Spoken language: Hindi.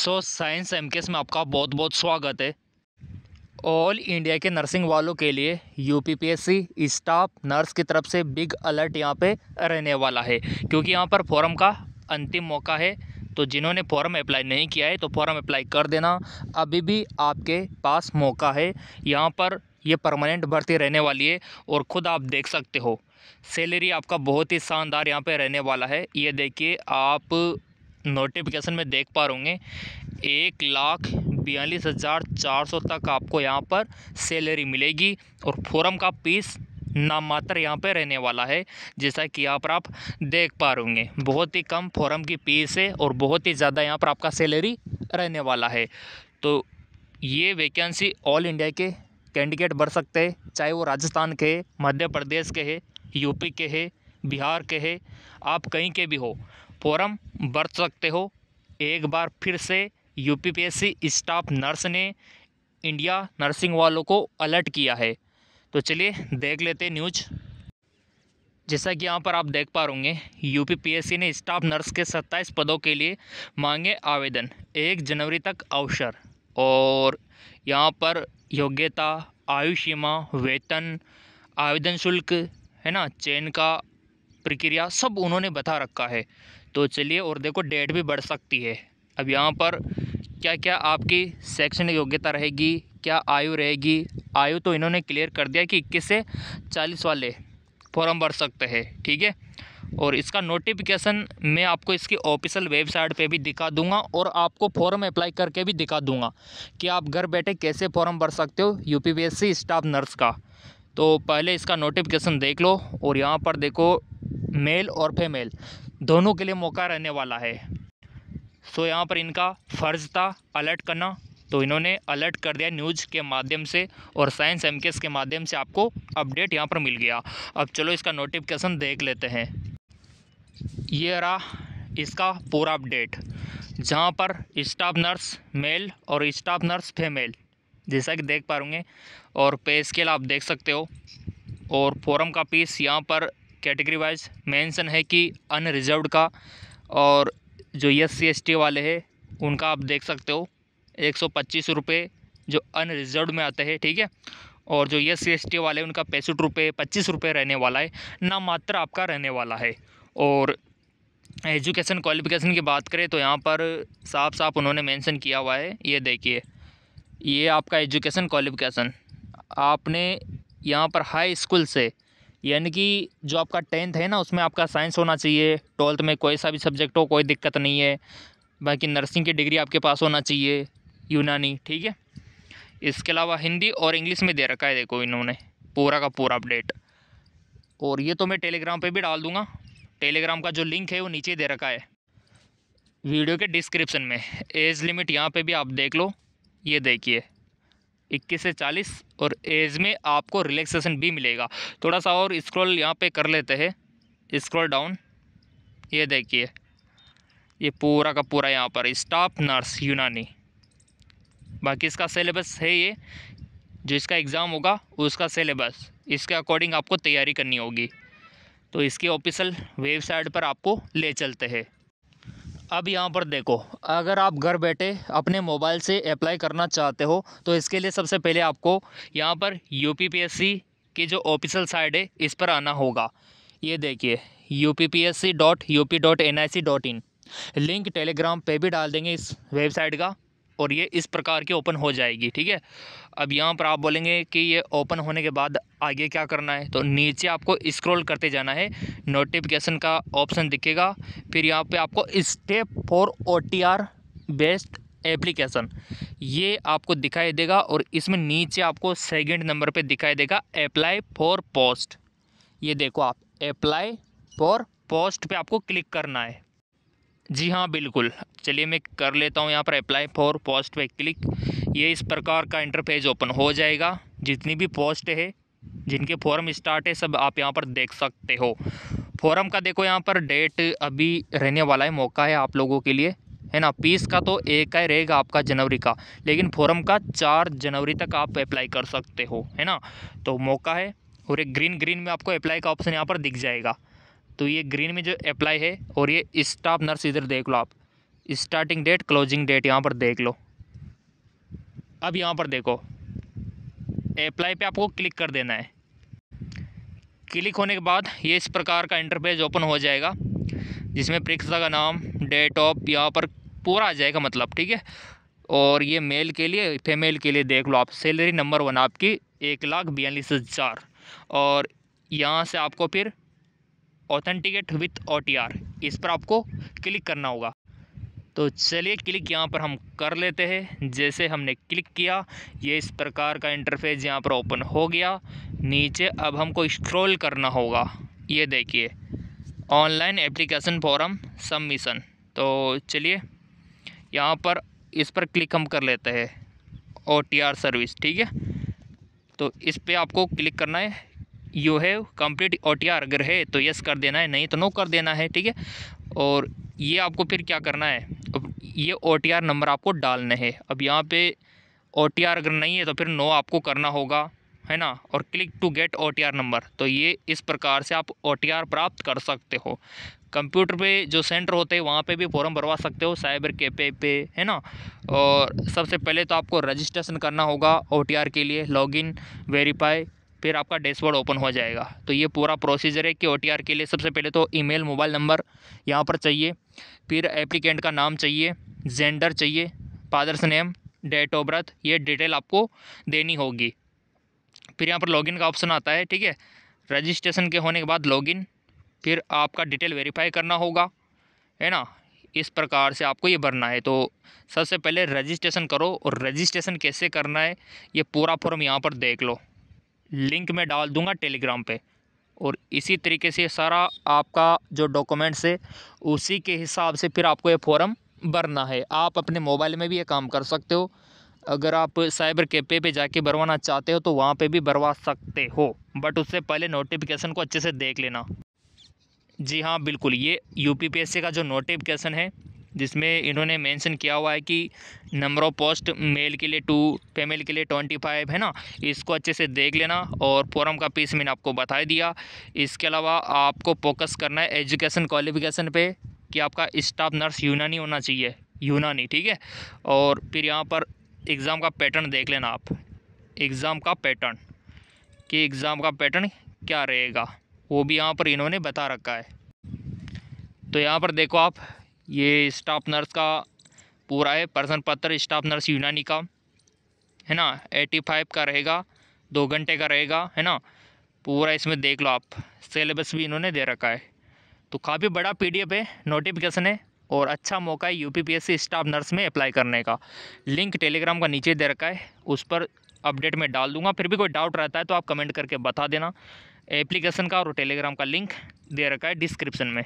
सो साइंस एम में आपका बहुत बहुत स्वागत है ऑल इंडिया के नर्सिंग वालों के लिए U P P S C staff nurse की तरफ से बिग अलर्ट यहाँ पे रहने वाला है क्योंकि यहाँ पर फॉर्म का अंतिम मौका है तो जिन्होंने फॉर्म अप्लाई नहीं किया है तो फॉर्म अप्लाई कर देना अभी भी आपके पास मौका है यहाँ पर यह परमानेंट भर्ती रहने वाली है और ख़ुद आप देख सकते हो सैलरी आपका बहुत ही शानदार यहाँ पे रहने वाला है ये देखिए आप नोटिफिकेशन में देख पा होंगे एक लाख बयालीस हज़ार चार सौ तक आपको यहाँ पर सैलरी मिलेगी और फोरम का पीस नाम मात्र यहाँ पर रहने वाला है जैसा कि यहाँ पर आप देख पा रहे बहुत ही कम फॉरम की फीस है और बहुत ही ज़्यादा यहाँ पर आपका सैलरी रहने वाला है तो ये वैकेंसी ऑल इंडिया के कैंडिडेट भर सकते हैं चाहे वो राजस्थान के मध्य प्रदेश के है यूपी के है बिहार के है आप कहीं के भी हो फॉरम भर सकते हो एक बार फिर से यूपीपीएससी स्टाफ नर्स ने इंडिया नर्सिंग वालों को अलर्ट किया है तो चलिए देख लेते न्यूज जैसा कि यहाँ पर आप देख पा होंगे यूपीपीएससी ने स्टाफ नर्स के 27 पदों के लिए मांगे आवेदन एक जनवरी तक अवसर और यहाँ पर योग्यता आयु सीमा वेतन आवेदन शुल्क है ना चयन का प्रक्रिया सब उन्होंने बता रखा है तो चलिए और देखो डेट भी बढ़ सकती है अब यहाँ पर क्या क्या आपकी शैक्षणिक योग्यता रहेगी क्या आयु रहेगी आयु तो इन्होंने क्लियर कर दिया कि इक्कीस से चालीस वाले फॉर्म भर सकते हैं ठीक है और इसका नोटिफिकेशन मैं आपको इसकी ऑफिशियल वेबसाइट पे भी दिखा दूंगा और आपको फॉर्म अप्लाई करके भी दिखा दूंगा कि आप घर बैठे कैसे फॉर्म भर सकते हो यूपीपीएससी स्टाफ नर्स का तो पहले इसका नोटिफिकेशन देख लो और यहाँ पर देखो मेल और फीमेल दोनों के लिए मौका रहने वाला है सो यहाँ पर इनका फ़र्ज़ था अलर्ट करना तो इन्होंने अलर्ट कर दिया न्यूज़ के माध्यम से और साइंस एम के माध्यम से आपको अपडेट यहाँ पर मिल गया अब चलो इसका नोटिफिकेशन देख लेते हैं ये रहा इसका पूरा अपडेट जहाँ पर स्टाफ नर्स मेल और स्टाफ नर्स फीमेल जैसा कि देख पा रूँगे और पे स्केल आप देख सकते हो और फोरम का पीस यहाँ पर कैटेगरी वाइज मेंशन है कि अनरिजर्व का और जो एस सी एस टी वाले हैं उनका आप देख सकते हो एक सौ पच्चीस रुपये जो अनरिजर्व में आते हैं ठीक है और जो एस सी एस टी वाले उनका पैंसठ रुपये पच्चीस रुपये रहने वाला है ना मात्र आपका रहने वाला है और एजुकेशन क्वालिफिकेशन की बात करें तो यहाँ पर साफ साफ उन्होंने मेंशन किया हुआ है ये देखिए ये आपका एजुकेशन क्वालिफिकेशन आपने यहाँ पर हाई स्कूल से यानी कि जो आपका टेंथ है ना उसमें आपका साइंस होना चाहिए ट्वेल्थ में कोई सा भी सब्जेक्ट हो कोई दिक्कत नहीं है बाकी नर्सिंग की डिग्री आपके पास होना चाहिए यूनानी ठीक है इसके अलावा हिंदी और इंग्लिश में दे रखा है देखो इन्होंने पूरा का पूरा अपडेट और ये तो मैं टेलीग्राम पे भी डाल दूँगा टेलीग्राम का जो लिंक है वो नीचे दे रखा है वीडियो के डिस्क्रिप्शन में एज लिमिट यहाँ पे भी आप देख लो ये देखिए इक्कीस से चालीस और एज में आपको रिलैक्सेशन भी मिलेगा थोड़ा सा और स्क्रॉल यहाँ पे कर लेते हैं स्क्रॉल डाउन ये देखिए ये पूरा का पूरा यहाँ पर स्टाफ नर्स यूनानी बाकी इसका सिलेबस है ये जो इसका एग्ज़ाम होगा उसका सिलेबस इसके अकॉर्डिंग आपको तैयारी करनी होगी तो इसकी ऑफिशियल वेबसाइट पर आपको ले चलते हैं अब यहाँ पर देखो अगर आप घर बैठे अपने मोबाइल से अप्लाई करना चाहते हो तो इसके लिए सबसे पहले आपको यहाँ पर यू की जो ऑफिशियल साइट है इस पर आना होगा ये देखिए U P P S C dot U P dot N I C dot in link Telegram पे भी डाल देंगे इस वेबसाइट का और ये इस प्रकार की ओपन हो जाएगी ठीक है अब यहाँ पर आप बोलेंगे कि ये ओपन होने के बाद आगे क्या करना है तो नीचे आपको स्क्रॉल करते जाना है नोटिफिकेशन का ऑप्शन दिखेगा फिर यहाँ पे आपको step four O T R based application ये आपको दिखाई देगा और इसमें नीचे आपको सेकेंड नंबर पर दिखाई देगा अप्लाई फॉर पोस्ट ये देखो आप अप्लाई फॉर पोस्ट पे आपको क्लिक करना है जी हाँ बिल्कुल चलिए मैं कर लेता हूँ यहाँ पर अप्लाई फॉर पोस्ट पे क्लिक ये इस प्रकार का इंटरफेज ओपन हो जाएगा जितनी भी पोस्ट है जिनके फॉर्म स्टार्ट है सब आप यहाँ पर देख सकते हो फॉर्म का देखो यहाँ पर डेट अभी रहने वाला है मौका है आप लोगों के लिए है ना पीस का तो एक का रहेगा आपका जनवरी का लेकिन फॉर्म का चार जनवरी तक आप अप्लाई कर सकते हो है ना तो मौका है और एक ग्रीन ग्रीन में आपको अप्लाई का ऑप्शन यहाँ पर दिख जाएगा तो ये ग्रीन में जो अप्लाई है और ये स्टाफ नर्स इधर देख लो आप स्टार्टिंग डेट क्लोजिंग डेट यहाँ पर देख लो अब यहाँ पर देखो अप्लाई पे आपको क्लिक कर देना है क्लिक होने के बाद ये इस प्रकार का इंटरफेस ओपन हो जाएगा जिसमें परीक्षा का नाम डेट ऑफ यहाँ पर पूरा आ जाएगा मतलब ठीक है और ये मेल के लिए फीमेल के लिए देख लो आप सैलरी नंबर वन आपकी एक लाख बयालीस हज़ार और यहाँ से आपको फिर ऑथेंटिकेट विथ ओ इस पर आपको क्लिक करना होगा तो चलिए क्लिक यहाँ पर हम कर लेते हैं जैसे हमने क्लिक किया ये इस प्रकार का इंटरफेस यहाँ पर ओपन हो गया नीचे अब हमको स्क्रॉल करना होगा ये देखिए ऑनलाइन एप्लीकेशन फॉरम सबमिशन तो चलिए यहाँ पर इस पर क्लिक हम कर लेते हैं ओ सर्विस ठीक है तो इस पर आपको क्लिक करना है you have complete O T R अगर है तो यस कर देना है नहीं तो नो कर देना है ठीक है और ये आपको फिर क्या करना है अब ये ओ टी आर नंबर आपको डालना है अब यहाँ पे ओ टी आर अगर नहीं है तो फिर नो आपको करना होगा है ना और click to get O T R number तो ये इस प्रकार से आप ओ टी आर प्राप्त कर सकते हो कंप्यूटर पे जो सेंटर होते हैं वहाँ पे भी फॉर्म भरवा सकते हो साइबर कैफे पे है ना और सबसे पहले तो आपको रजिस्ट्रेशन करना होगा ओ टी आर के लिए लॉगिन वेरीफाई फिर आपका डैशबोर्ड ओपन हो जाएगा तो ये पूरा प्रोसीजर है कि ओ के लिए सबसे पहले तो ईमेल मोबाइल नंबर यहाँ पर चाहिए फिर एप्लीकेंट का नाम चाहिए जेंडर चाहिए father's name date of birth ये डिटेल आपको देनी होगी फिर यहाँ पर लॉगिन का ऑप्शन आता है ठीक है रजिस्ट्रेशन के होने के बाद लॉगिन फिर आपका डिटेल वेरीफाई करना होगा है ना इस प्रकार से आपको ये भरना है तो सबसे पहले रजिस्ट्रेशन करो और रजिस्ट्रेशन कैसे करना है ये पूरा फॉर्म यहाँ पर देख लो लिंक में डाल दूंगा टेलीग्राम पे और इसी तरीके से सारा आपका जो डॉक्यूमेंट्स है उसी के हिसाब से फिर आपको ये फॉर्म भरना है आप अपने मोबाइल में भी ये काम कर सकते हो अगर आप साइबर कैफे पे जाके भरवाना चाहते हो तो वहाँ पे भी भरवा सकते हो बट उससे पहले नोटिफिकेशन को अच्छे से देख लेना जी हाँ बिल्कुल ये यू का जो नोटिफिकेशन है जिसमें इन्होंने मेंशन किया हुआ है कि नंबर ऑफ पोस्ट मेल के लिए टू फेमेल के लिए ट्वेंटी फाइव है ना इसको अच्छे से देख लेना और फॉरम का पीस मैंने आपको बता दिया इसके अलावा आपको फोकस करना है एजुकेशन क्वालिफिकेशन पे कि आपका स्टाफ नर्स यूनानी होना चाहिए यूनानी ठीक है और फिर यहाँ पर एग्ज़ाम का पैटर्न देख लेना आप एग्ज़ाम का पैटर्न कि एग्ज़ाम का पैटर्न क्या रहेगा वो भी यहाँ पर इन्होंने बता रखा है तो यहाँ पर देखो आप ये स्टाफ नर्स का पूरा है प्रश्न पत्र स्टाफ नर्स यूनानी का है ना एटी फाइव का रहेगा दो घंटे का रहेगा है ना पूरा इसमें देख लो आप सिलेबस भी इन्होंने दे रखा है तो काफ़ी बड़ा पीडीएफ है नोटिफिकेशन है और अच्छा मौका है यूपीपीएससी स्टाफ नर्स में अप्लाई करने का लिंक टेलीग्राम का नीचे दे रखा है उस पर अपडेट में डाल दूंगा फिर भी कोई डाउट रहता है तो आप कमेंट करके बता देना एप्लीकेशन का और टेलीग्राम का लिंक दे रखा है डिस्क्रिप्शन में